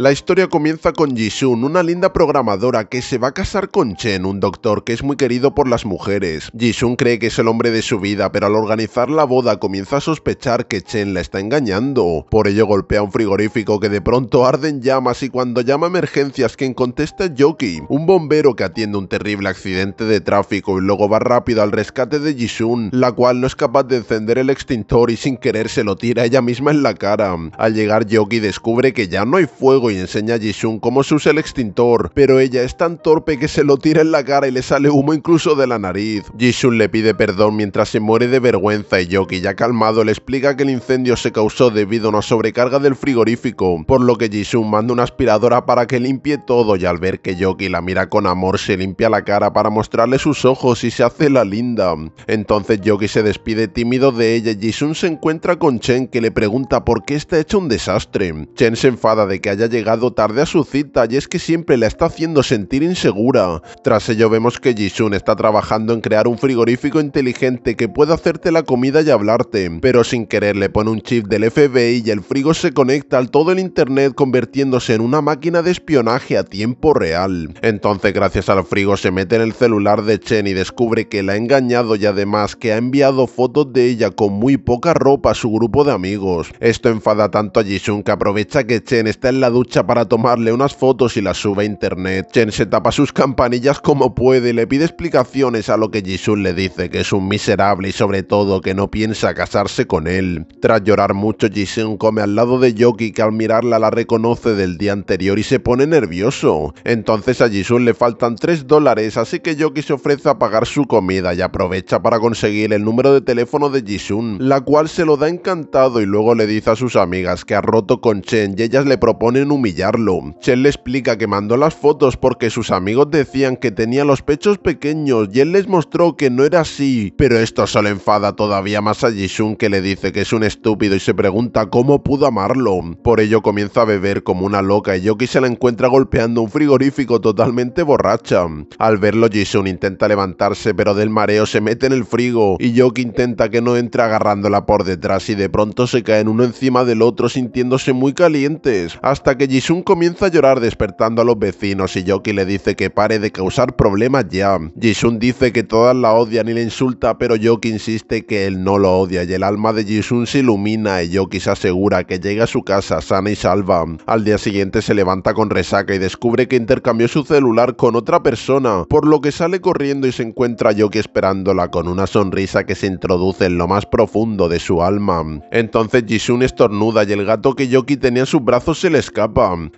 La historia comienza con Jisun, una linda programadora que se va a casar con Chen, un doctor que es muy querido por las mujeres. Jisun cree que es el hombre de su vida, pero al organizar la boda comienza a sospechar que Chen la está engañando. Por ello golpea un frigorífico que de pronto arde en llamas y cuando llama a emergencias quien contesta es Yoki, un bombero que atiende un terrible accidente de tráfico y luego va rápido al rescate de Jisun, la cual no es capaz de encender el extintor y sin querer se lo tira ella misma en la cara. Al llegar Yoki descubre que ya no hay fuego y enseña a Jisun cómo se usa el extintor, pero ella es tan torpe que se lo tira en la cara y le sale humo incluso de la nariz. Jisun le pide perdón mientras se muere de vergüenza y Yoki ya calmado le explica que el incendio se causó debido a una sobrecarga del frigorífico, por lo que Jisun manda una aspiradora para que limpie todo y al ver que Yoki la mira con amor se limpia la cara para mostrarle sus ojos y se hace la linda. Entonces Yoki se despide tímido de ella y Jisun se encuentra con Chen que le pregunta por qué está hecho un desastre. Chen se enfada de que haya llegado llegado tarde a su cita y es que siempre la está haciendo sentir insegura. Tras ello vemos que Jisun está trabajando en crear un frigorífico inteligente que pueda hacerte la comida y hablarte, pero sin querer le pone un chip del FBI y el frigo se conecta al todo el internet convirtiéndose en una máquina de espionaje a tiempo real. Entonces gracias al frigo se mete en el celular de Chen y descubre que la ha engañado y además que ha enviado fotos de ella con muy poca ropa a su grupo de amigos. Esto enfada tanto a Jisun que aprovecha que Chen está en la ducha para tomarle unas fotos y las sube a internet. Chen se tapa sus campanillas como puede y le pide explicaciones a lo que Jisun le dice que es un miserable y sobre todo que no piensa casarse con él. Tras llorar mucho, Jisun come al lado de Yoki que al mirarla la reconoce del día anterior y se pone nervioso. Entonces a Jisun le faltan 3 dólares así que Yoki se ofrece a pagar su comida y aprovecha para conseguir el número de teléfono de Jisun, la cual se lo da encantado y luego le dice a sus amigas que ha roto con Chen y ellas le proponen humillarlo. Chen le explica que mandó las fotos porque sus amigos decían que tenía los pechos pequeños y él les mostró que no era así, pero esto solo enfada todavía más a Jisun que le dice que es un estúpido y se pregunta cómo pudo amarlo. Por ello comienza a beber como una loca y Yoki se la encuentra golpeando un frigorífico totalmente borracha. Al verlo Jisun intenta levantarse pero del mareo se mete en el frigo y Yoki intenta que no entre agarrándola por detrás y de pronto se caen uno encima del otro sintiéndose muy calientes hasta que Jisun comienza a llorar despertando a los vecinos y Yoki le dice que pare de causar problemas ya. Jisun dice que todas la odian y le insulta, pero Yoki insiste que él no lo odia y el alma de Jisun se ilumina y Yoki se asegura que llega a su casa sana y salva. Al día siguiente se levanta con resaca y descubre que intercambió su celular con otra persona, por lo que sale corriendo y se encuentra a Yoki esperándola con una sonrisa que se introduce en lo más profundo de su alma. Entonces Jisun estornuda y el gato que Yoki tenía en sus brazos se le escapa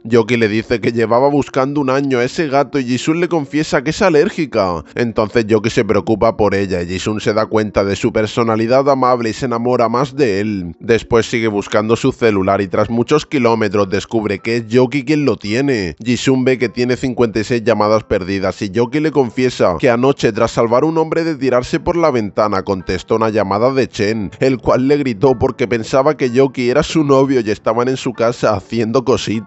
Yoki le dice que llevaba buscando un año a ese gato y Jisun le confiesa que es alérgica. Entonces Yoki se preocupa por ella y Jisun se da cuenta de su personalidad amable y se enamora más de él. Después sigue buscando su celular y tras muchos kilómetros descubre que es Yoki quien lo tiene. Jisun ve que tiene 56 llamadas perdidas y Yoki le confiesa que anoche tras salvar a un hombre de tirarse por la ventana contestó una llamada de Chen, el cual le gritó porque pensaba que Yoki era su novio y estaban en su casa haciendo cositas.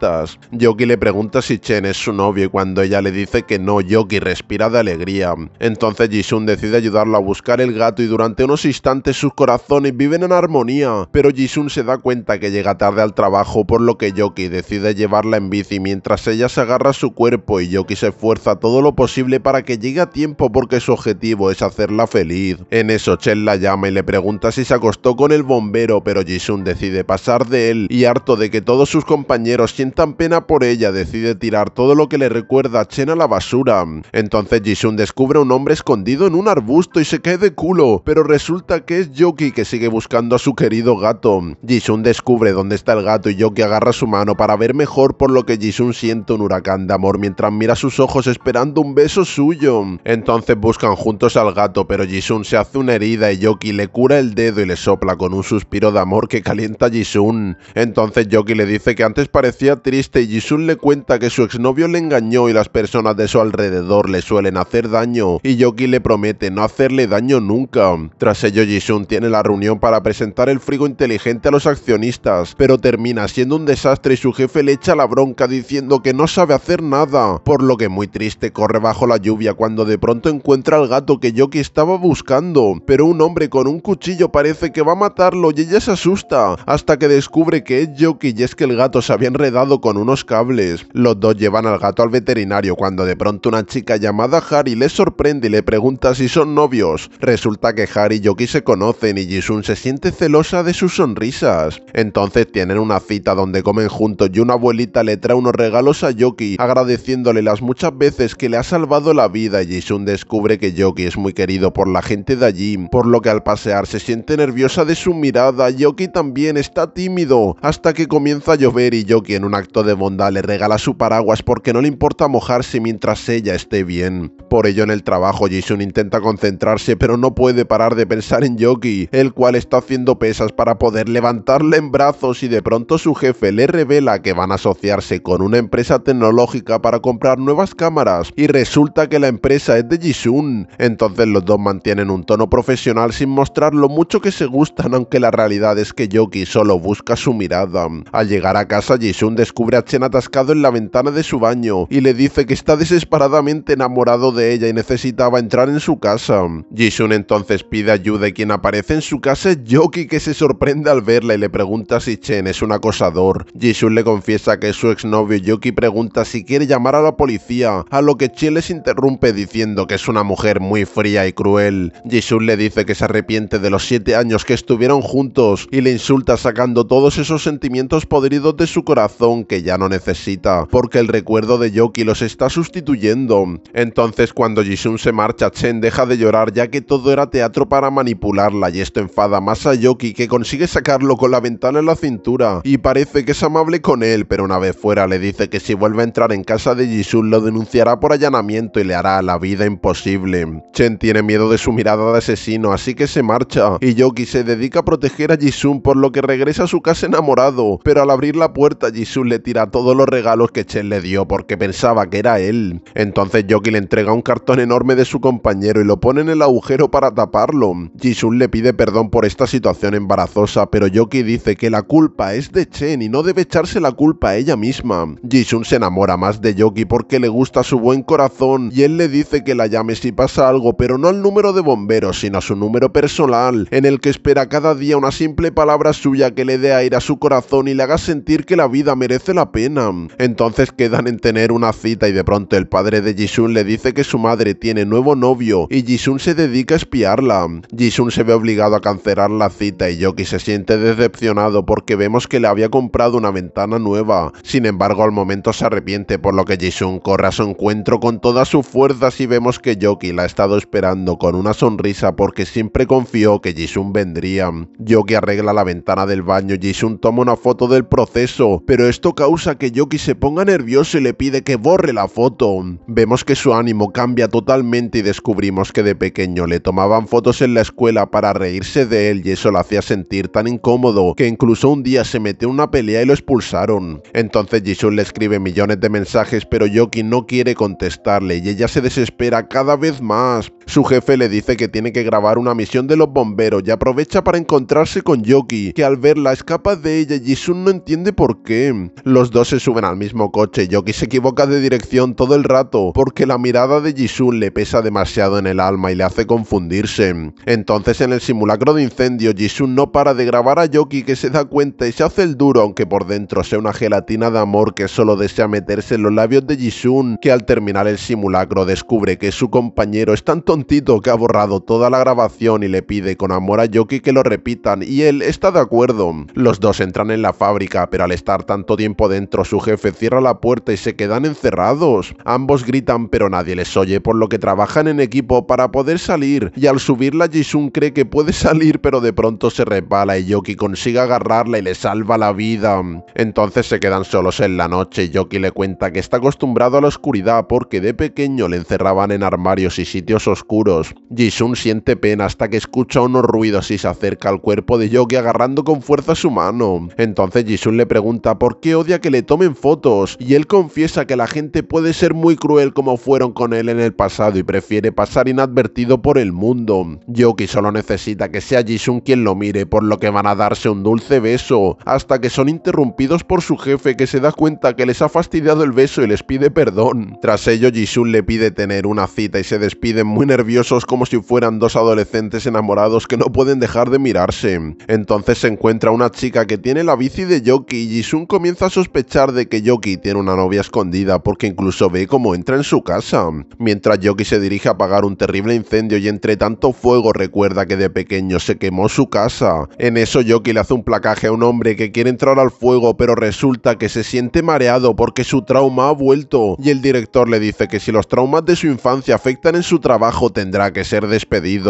Yoki le pregunta si Chen es su novio y cuando ella le dice que no, Yoki respira de alegría. Entonces Jisun decide ayudarla a buscar el gato y durante unos instantes sus corazones viven en armonía, pero Jisun se da cuenta que llega tarde al trabajo por lo que Yoki decide llevarla en bici mientras ella se agarra a su cuerpo y Yoki se esfuerza todo lo posible para que llegue a tiempo porque su objetivo es hacerla feliz. En eso Chen la llama y le pregunta si se acostó con el bombero pero Jisun decide pasar de él y harto de que todos sus compañeros tan pena por ella, decide tirar todo lo que le recuerda a Chen a la basura. Entonces Jisun descubre a un hombre escondido en un arbusto y se cae de culo, pero resulta que es Yoki que sigue buscando a su querido gato. Jisun descubre dónde está el gato y Yoki agarra su mano para ver mejor por lo que Jisun siente un huracán de amor mientras mira sus ojos esperando un beso suyo. Entonces buscan juntos al gato, pero Jisun se hace una herida y Yoki le cura el dedo y le sopla con un suspiro de amor que calienta a Jisun. Entonces Yoki le dice que antes parecía triste, Jisun le cuenta que su exnovio le engañó y las personas de su alrededor le suelen hacer daño, y Yoki le promete no hacerle daño nunca. Tras ello, Jisun tiene la reunión para presentar el frigo inteligente a los accionistas, pero termina siendo un desastre y su jefe le echa la bronca diciendo que no sabe hacer nada, por lo que muy triste corre bajo la lluvia cuando de pronto encuentra al gato que Yoki estaba buscando, pero un hombre con un cuchillo parece que va a matarlo y ella se asusta, hasta que descubre que es Yoki y es que el gato se había enredado con unos cables. Los dos llevan al gato al veterinario cuando de pronto una chica llamada Harry les sorprende y le pregunta si son novios. Resulta que Harry y Yoki se conocen y Jisun se siente celosa de sus sonrisas. Entonces tienen una cita donde comen juntos y una abuelita le trae unos regalos a Yoki agradeciéndole las muchas veces que le ha salvado la vida y Jisun descubre que Yoki es muy querido por la gente de allí, por lo que al pasear se siente nerviosa de su mirada. Yoki también está tímido hasta que comienza a llover y Yoki en un acto de bondad le regala su paraguas porque no le importa mojarse mientras ella esté bien. Por ello en el trabajo Jason intenta concentrarse pero no puede parar de pensar en Yoki, el cual está haciendo pesas para poder levantarle en brazos y de pronto su jefe le revela que van a asociarse con una empresa tecnológica para comprar nuevas cámaras y resulta que la empresa es de Jisun. Entonces los dos mantienen un tono profesional sin mostrar lo mucho que se gustan aunque la realidad es que Yoki solo busca su mirada. Al llegar a casa Jisun descubre a Chen atascado en la ventana de su baño y le dice que está desesperadamente enamorado de ella y necesitaba entrar en su casa. Jisun entonces pide ayuda y quien aparece en su casa es Yoki que se sorprende al verla y le pregunta si Chen es un acosador. Jisun le confiesa que su exnovio Yoki pregunta si quiere llamar a la policía, a lo que Chen les interrumpe diciendo que es una mujer muy fría y cruel. Jisun le dice que se arrepiente de los siete años que estuvieron juntos y le insulta sacando todos esos sentimientos podridos de su corazón que ya no necesita, porque el recuerdo de Yoki los está sustituyendo. Entonces cuando Jisun se marcha, Chen deja de llorar ya que todo era teatro para manipularla y esto enfada más a Yoki que consigue sacarlo con la ventana en la cintura y parece que es amable con él, pero una vez fuera le dice que si vuelve a entrar en casa de Jisun lo denunciará por allanamiento y le hará la vida imposible. Chen tiene miedo de su mirada de asesino, así que se marcha y Yoki se dedica a proteger a Jisun por lo que regresa a su casa enamorado, pero al abrir la puerta Jisun le tira todos los regalos que Chen le dio porque pensaba que era él. Entonces Yoki le entrega un cartón enorme de su compañero y lo pone en el agujero para taparlo. Jisun le pide perdón por esta situación embarazosa, pero Yoki dice que la culpa es de Chen y no debe echarse la culpa a ella misma. Jisun se enamora más de Yoki porque le gusta su buen corazón y él le dice que la llame si pasa algo, pero no al número de bomberos, sino a su número personal, en el que espera cada día una simple palabra suya que le dé aire a su corazón y le haga sentir que la vida merece la pena. Entonces quedan en tener una cita y de pronto el padre de Jisun le dice que su madre tiene nuevo novio y Jisun se dedica a espiarla. Jisun se ve obligado a cancelar la cita y Yoki se siente decepcionado porque vemos que le había comprado una ventana nueva. Sin embargo, al momento se arrepiente por lo que Jisun corre a su encuentro con todas sus fuerzas y vemos que Yoki la ha estado esperando con una sonrisa porque siempre confió que Jisun vendría. Yoki arregla la ventana del baño, y Jisun toma una foto del proceso, pero es esto causa que Yoki se ponga nervioso y le pide que borre la foto. Vemos que su ánimo cambia totalmente y descubrimos que de pequeño le tomaban fotos en la escuela para reírse de él y eso lo hacía sentir tan incómodo que incluso un día se metió en una pelea y lo expulsaron. Entonces Jisoo le escribe millones de mensajes pero Yoki no quiere contestarle y ella se desespera cada vez más. Su jefe le dice que tiene que grabar una misión de los bomberos y aprovecha para encontrarse con Yoki, que al verla escapa de ella y Jisun no entiende por qué. Los dos se suben al mismo coche, Yoki se equivoca de dirección todo el rato porque la mirada de Jisun le pesa demasiado en el alma y le hace confundirse. Entonces en el simulacro de incendio Jisun no para de grabar a Yoki que se da cuenta y se hace el duro aunque por dentro sea una gelatina de amor que solo desea meterse en los labios de Jisun, que al terminar el simulacro descubre que su compañero es tanto tito que ha borrado toda la grabación y le pide con amor a Yoki que lo repitan y él está de acuerdo. Los dos entran en la fábrica, pero al estar tanto tiempo dentro su jefe cierra la puerta y se quedan encerrados. Ambos gritan pero nadie les oye por lo que trabajan en equipo para poder salir y al subirla Jisun cree que puede salir pero de pronto se repala y Yoki consigue agarrarla y le salva la vida. Entonces se quedan solos en la noche y Yoki le cuenta que está acostumbrado a la oscuridad porque de pequeño le encerraban en armarios y sitios oscuros oscuros. Jisun siente pena hasta que escucha unos ruidos y se acerca al cuerpo de Yoki agarrando con fuerza su mano. Entonces Jisun le pregunta por qué odia que le tomen fotos y él confiesa que la gente puede ser muy cruel como fueron con él en el pasado y prefiere pasar inadvertido por el mundo. Yoki solo necesita que sea Jisun quien lo mire por lo que van a darse un dulce beso hasta que son interrumpidos por su jefe que se da cuenta que les ha fastidiado el beso y les pide perdón. Tras ello Jisun le pide tener una cita y se despiden muy nerviosos como si fueran dos adolescentes enamorados que no pueden dejar de mirarse. Entonces se encuentra una chica que tiene la bici de Yoki y Jisun comienza a sospechar de que Yoki tiene una novia escondida porque incluso ve cómo entra en su casa. Mientras Yoki se dirige a apagar un terrible incendio y entre tanto fuego recuerda que de pequeño se quemó su casa. En eso Yoki le hace un placaje a un hombre que quiere entrar al fuego pero resulta que se siente mareado porque su trauma ha vuelto y el director le dice que si los traumas de su infancia afectan en su trabajo tendrá que ser despedido.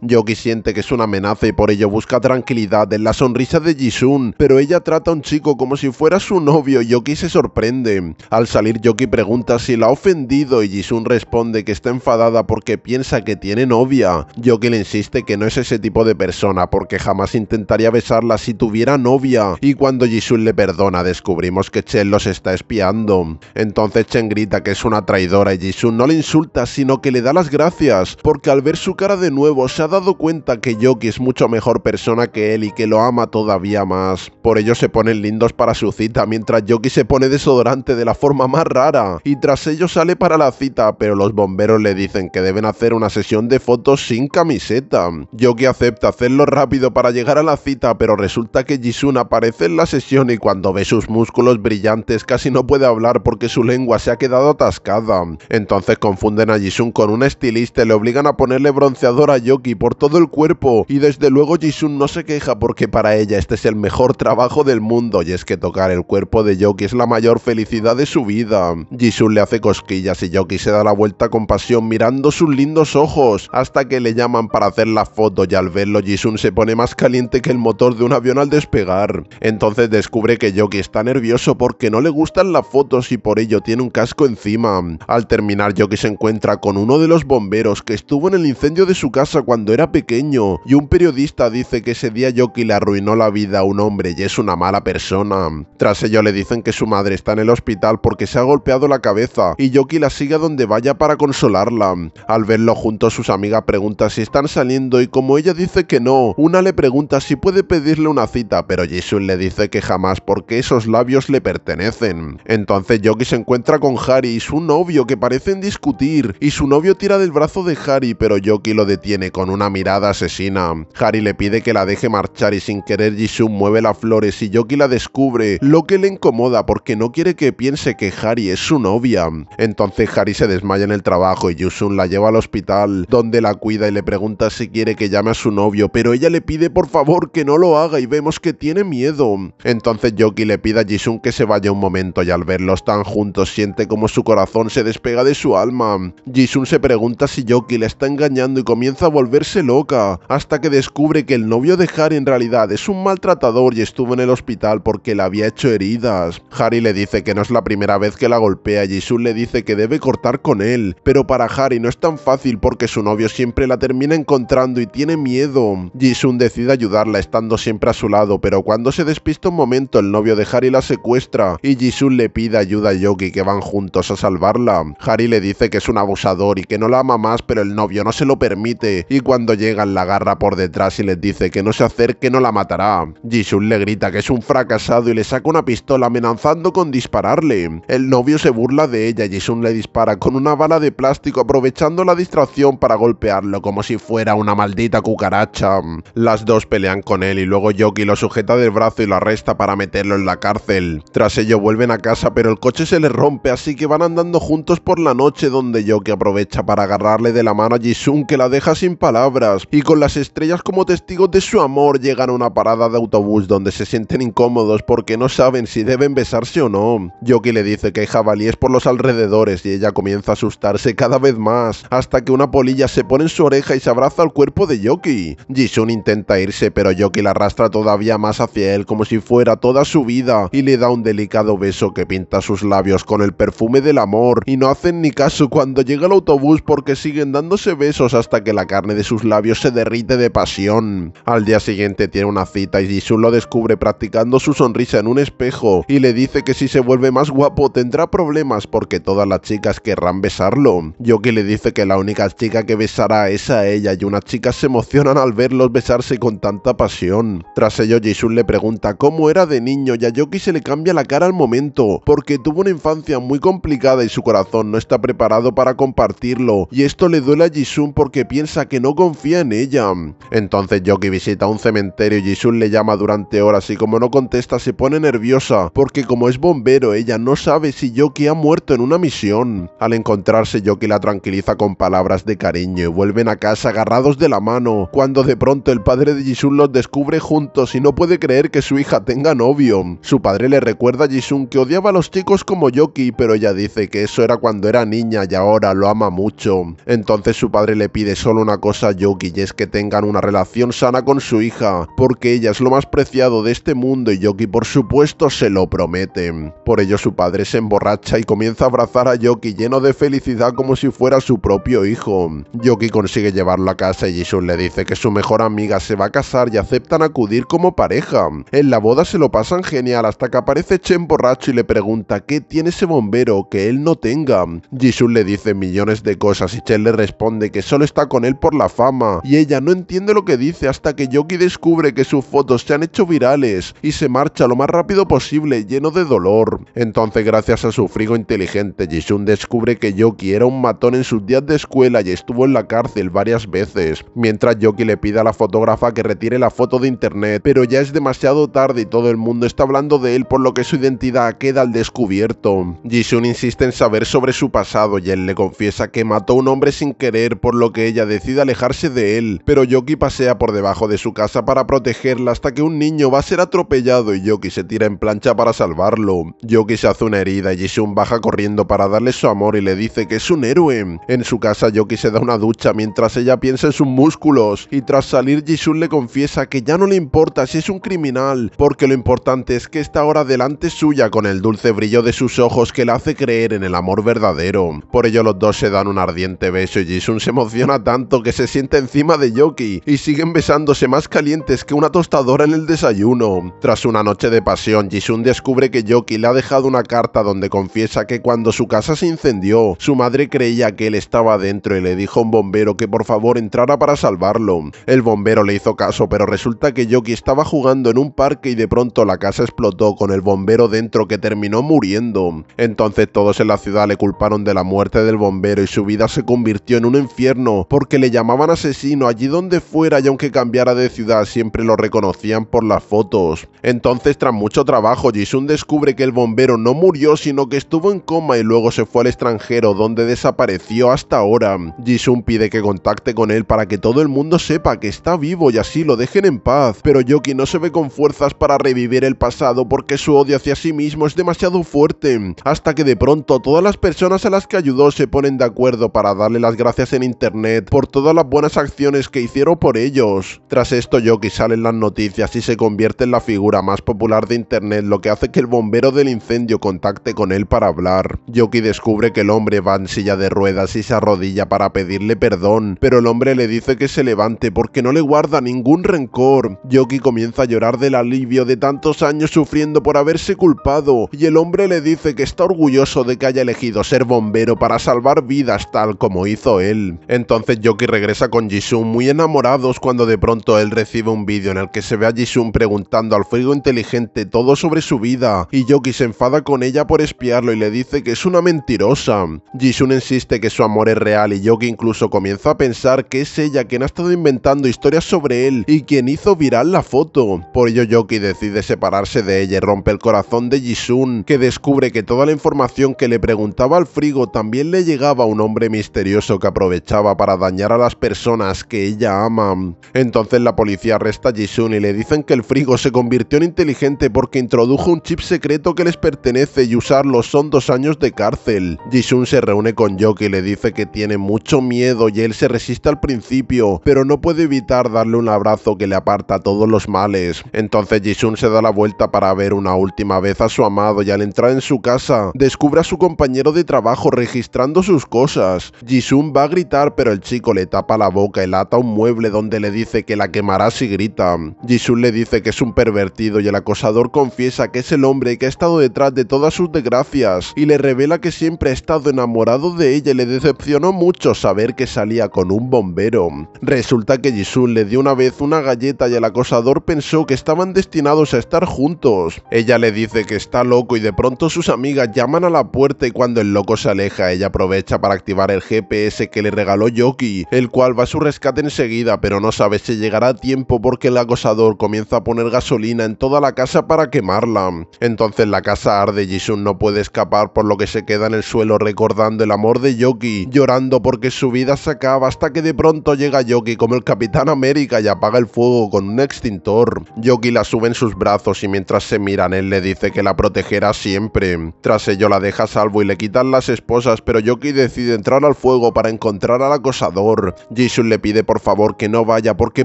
Yoki siente que es una amenaza y por ello busca tranquilidad en la sonrisa de Jisun, pero ella trata a un chico como si fuera su novio y Yoki se sorprende. Al salir Yoki pregunta si la ha ofendido y Jisun responde que está enfadada porque piensa que tiene novia. Yoki le insiste que no es ese tipo de persona porque jamás intentaría besarla si tuviera novia y cuando Jisun le perdona descubrimos que Chen los está espiando. Entonces Chen grita que es una traidora y Jisun no le insulta sino que le da las gracias porque al ver su cara de nuevo se ha dado cuenta que Yoki es mucho mejor persona que él y que lo ama todavía más. Por ello se ponen lindos para su cita, mientras Yoki se pone desodorante de la forma más rara, y tras ello sale para la cita, pero los bomberos le dicen que deben hacer una sesión de fotos sin camiseta. Yoki acepta hacerlo rápido para llegar a la cita, pero resulta que Jisun aparece en la sesión y cuando ve sus músculos brillantes casi no puede hablar porque su lengua se ha quedado atascada. Entonces confunden a Jisun con un estilista le obligan a ponerle bronceador a Yoki por todo el cuerpo y desde luego Jisun no se queja porque para ella este es el mejor trabajo del mundo y es que tocar el cuerpo de Yoki es la mayor felicidad de su vida. Jisun le hace cosquillas y Yoki se da la vuelta con pasión mirando sus lindos ojos hasta que le llaman para hacer la foto y al verlo Jisun se pone más caliente que el motor de un avión al despegar. Entonces descubre que Yoki está nervioso porque no le gustan las fotos y por ello tiene un casco encima. Al terminar Yoki se encuentra con uno de los bomberos que estuvo en el incendio de su casa cuando era pequeño, y un periodista dice que ese día Yoki le arruinó la vida a un hombre y es una mala persona. Tras ello le dicen que su madre está en el hospital porque se ha golpeado la cabeza, y Yoki la sigue a donde vaya para consolarla. Al verlo junto sus amigas pregunta si están saliendo y como ella dice que no, una le pregunta si puede pedirle una cita, pero Jason le dice que jamás porque esos labios le pertenecen. Entonces Yoki se encuentra con Harry y su novio que parecen discutir, y su novio tira del brazo de Harry, pero Yoki lo detiene con una mirada asesina. Harry le pide que la deje marchar y sin querer Jisun mueve las flores y Yoki la descubre, lo que le incomoda porque no quiere que piense que Harry es su novia. Entonces Harry se desmaya en el trabajo y Jisun la lleva al hospital, donde la cuida y le pregunta si quiere que llame a su novio, pero ella le pide por favor que no lo haga y vemos que tiene miedo. Entonces Yoki le pide a Jisun que se vaya un momento y al verlos tan juntos siente como su corazón se despega de su alma. Jisun se pregunta si Yoki la está engañando y comienza a volverse loca, hasta que descubre que el novio de Harry en realidad es un maltratador y estuvo en el hospital porque la había hecho heridas. Harry le dice que no es la primera vez que la golpea y Jisun le dice que debe cortar con él, pero para Harry no es tan fácil porque su novio siempre la termina encontrando y tiene miedo. Jisun decide ayudarla estando siempre a su lado, pero cuando se despista un momento el novio de Harry la secuestra y Jisun le pide ayuda a Yoki que van juntos a salvarla. Harry le dice que es un abusador y que no la ama más pero el novio no se lo permite y cuando llegan la agarra por detrás y les dice que no se acerque no la matará. Jisun le grita que es un fracasado y le saca una pistola amenazando con dispararle. El novio se burla de ella y Jisun le dispara con una bala de plástico aprovechando la distracción para golpearlo como si fuera una maldita cucaracha. Las dos pelean con él y luego Yoki lo sujeta del brazo y lo arresta para meterlo en la cárcel. Tras ello vuelven a casa pero el coche se le rompe así que van andando juntos por la noche donde Yoki aprovecha para agarrarle de la mano a Jisun que la deja sin palabras y con las estrellas como testigos de su amor llegan a una parada de autobús donde se sienten incómodos porque no saben si deben besarse o no. Yoki le dice que hay jabalíes por los alrededores y ella comienza a asustarse cada vez más hasta que una polilla se pone en su oreja y se abraza al cuerpo de Yoki. Jisun intenta irse pero Yoki la arrastra todavía más hacia él como si fuera toda su vida y le da un delicado beso que pinta sus labios con el perfume del amor y no hacen ni caso cuando llega el autobús porque sigue dándose besos hasta que la carne de sus labios se derrite de pasión. Al día siguiente tiene una cita y Jisoo lo descubre practicando su sonrisa en un espejo y le dice que si se vuelve más guapo tendrá problemas porque todas las chicas querrán besarlo. Yoki le dice que la única chica que besará es a ella y unas chicas se emocionan al verlos besarse con tanta pasión. Tras ello Jisoo le pregunta cómo era de niño y a Yoki se le cambia la cara al momento porque tuvo una infancia muy complicada y su corazón no está preparado para compartirlo y esto le duele a Jisun porque piensa que no confía en ella. Entonces Yoki visita un cementerio y Jisun le llama durante horas y como no contesta se pone nerviosa, porque como es bombero ella no sabe si Yoki ha muerto en una misión. Al encontrarse Yoki la tranquiliza con palabras de cariño y vuelven a casa agarrados de la mano, cuando de pronto el padre de Jisun los descubre juntos y no puede creer que su hija tenga novio. Su padre le recuerda a Jisun que odiaba a los chicos como Yoki, pero ella dice que eso era cuando era niña y ahora lo ama mucho. Entonces su padre le pide solo una cosa a Yoki y es que tengan una relación sana con su hija, porque ella es lo más preciado de este mundo y Yoki por supuesto se lo promete. Por ello su padre se emborracha y comienza a abrazar a Yoki lleno de felicidad como si fuera su propio hijo. Yoki consigue llevarlo a casa y Jisoo le dice que su mejor amiga se va a casar y aceptan acudir como pareja. En la boda se lo pasan genial hasta que aparece Chen borracho y le pregunta qué tiene ese bombero que él no tenga. Jisoo le dice millones de cosas y Chen le responde que solo está con él por la fama, y ella no entiende lo que dice hasta que Yoki descubre que sus fotos se han hecho virales y se marcha lo más rápido posible lleno de dolor. Entonces gracias a su frigo inteligente, Jisun descubre que Yoki era un matón en sus días de escuela y estuvo en la cárcel varias veces, mientras Yoki le pide a la fotógrafa que retire la foto de internet, pero ya es demasiado tarde y todo el mundo está hablando de él por lo que su identidad queda al descubierto. Jisun insiste en saber sobre su pasado y él le confiesa que mató a un hombre sin querer, por lo que ella decide alejarse de él, pero Yoki pasea por debajo de su casa para protegerla hasta que un niño va a ser atropellado y Yoki se tira en plancha para salvarlo. Yoki se hace una herida y Jisun baja corriendo para darle su amor y le dice que es un héroe. En su casa Yoki se da una ducha mientras ella piensa en sus músculos y tras salir Jisun le confiesa que ya no le importa si es un criminal, porque lo importante es que está ahora delante suya con el dulce brillo de sus ojos que la hace creer en el amor verdadero. Por ello los dos se dan un ardiente beso y Jisun se emociona tanto que se siente encima de Yoki y siguen besándose más calientes que una tostadora en el desayuno. Tras una noche de pasión, Jisun descubre que Yoki le ha dejado una carta donde confiesa que cuando su casa se incendió, su madre creía que él estaba dentro y le dijo a un bombero que por favor entrara para salvarlo. El bombero le hizo caso, pero resulta que Yoki estaba jugando en un parque y de pronto la casa explotó con el bombero dentro que terminó muriendo. Entonces todos en la ciudad le culparon de la muerte del bombero y su vida se convirtió en un infierno porque le llamaban asesino allí donde fuera y aunque cambiara de ciudad siempre lo reconocían por las fotos. Entonces tras mucho trabajo Jisun descubre que el bombero no murió sino que estuvo en coma y luego se fue al extranjero donde desapareció hasta ahora. Jisun pide que contacte con él para que todo el mundo sepa que está vivo y así lo dejen en paz, pero Yoki no se ve con fuerzas para revivir el pasado porque su odio hacia sí mismo es demasiado fuerte, hasta que de pronto todas las personas a las que ayudó se ponen de acuerdo para darle las gracias en internet por todas las buenas acciones que hicieron por ellos. Tras esto Yoki sale en las noticias y se convierte en la figura más popular de internet, lo que hace que el bombero del incendio contacte con él para hablar. Yoki descubre que el hombre va en silla de ruedas y se arrodilla para pedirle perdón, pero el hombre le dice que se levante porque no le guarda ningún rencor. Yoki comienza a llorar del alivio de tantos años sufriendo por haberse culpado, y el hombre le dice que está orgulloso de que haya elegido ser bombero para salvar vidas tal como hizo él. Entonces Yoki regresa con Jisun muy enamorados cuando de pronto él recibe un vídeo en el que se ve a Jisun preguntando al frigo inteligente todo sobre su vida y Yoki se enfada con ella por espiarlo y le dice que es una mentirosa. Jisun insiste que su amor es real y Yoki incluso comienza a pensar que es ella quien ha estado inventando historias sobre él y quien hizo viral la foto. Por ello Yoki decide separarse de ella y rompe el corazón de Jisun que descubre que toda la información que le preguntaba al frigo también le llegaba a un hombre misterioso que aprovechaba para dañar a las personas que ella ama. Entonces la policía arresta a Jisun y le dicen que el frigo se convirtió en inteligente porque introdujo un chip secreto que les pertenece y usarlo son dos años de cárcel. Jisun se reúne con Yoki y le dice que tiene mucho miedo y él se resiste al principio, pero no puede evitar darle un abrazo que le aparta todos los males. Entonces Jisun se da la vuelta para ver una última vez a su amado y al entrar en su casa, descubre a su compañero de trabajo registrando sus cosas. Jisun va a gritar, pero el chico le tapa la boca y lata ata un mueble donde le dice que la quemará si grita. Jisun le dice que es un pervertido y el acosador confiesa que es el hombre que ha estado detrás de todas sus desgracias y le revela que siempre ha estado enamorado de ella y le decepcionó mucho saber que salía con un bombero. Resulta que Jisun le dio una vez una galleta y el acosador pensó que estaban destinados a estar juntos. Ella le dice que está loco y de pronto sus amigas llaman a la puerta y cuando el loco se aleja ella aprovecha para activar el GPS ese que le regaló Yoki, el cual va a su rescate enseguida, pero no sabe si llegará a tiempo porque el acosador comienza a poner gasolina en toda la casa para quemarla. Entonces la casa arde y no puede escapar por lo que se queda en el suelo recordando el amor de Yoki, llorando porque su vida se acaba hasta que de pronto llega Yoki como el Capitán América y apaga el fuego con un extintor. Yoki la sube en sus brazos y mientras se miran él le dice que la protegerá siempre. Tras ello la deja salvo y le quitan las esposas, pero Yoki decide entrar al fuego para encontrar al acosador. Jisun le pide por favor que no vaya porque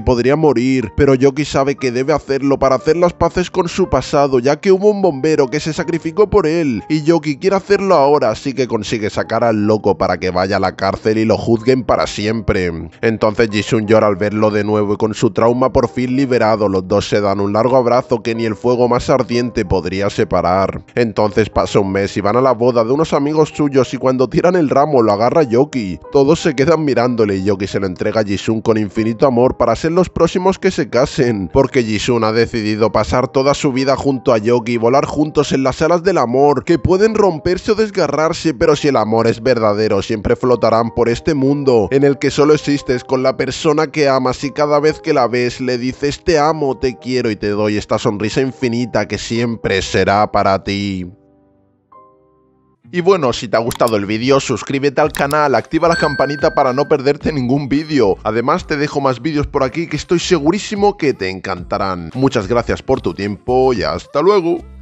podría morir, pero Yoki sabe que debe hacerlo para hacer las paces con su pasado, ya que hubo un bombero que se sacrificó por él, y Yoki quiere hacerlo ahora, así que consigue sacar al loco para que vaya a la cárcel y lo juzguen para siempre. Entonces Jisun llora al verlo de nuevo y con su trauma por fin liberado, los dos se dan un largo abrazo que ni el fuego más ardiente podría separar. Entonces pasa un mes y van a la boda de unos amigos suyos y cuando tiran el ramo lo agarra Yoki todos se quedan mirándole y Yoki se lo entrega a Jisun con infinito amor para ser los próximos que se casen, porque Jisun ha decidido pasar toda su vida junto a Yoki y volar juntos en las alas del amor, que pueden romperse o desgarrarse, pero si el amor es verdadero siempre flotarán por este mundo en el que solo existes con la persona que amas y cada vez que la ves le dices te amo, te quiero y te doy esta sonrisa infinita que siempre será para ti. Y bueno, si te ha gustado el vídeo, suscríbete al canal, activa la campanita para no perderte ningún vídeo. Además, te dejo más vídeos por aquí que estoy segurísimo que te encantarán. Muchas gracias por tu tiempo y hasta luego.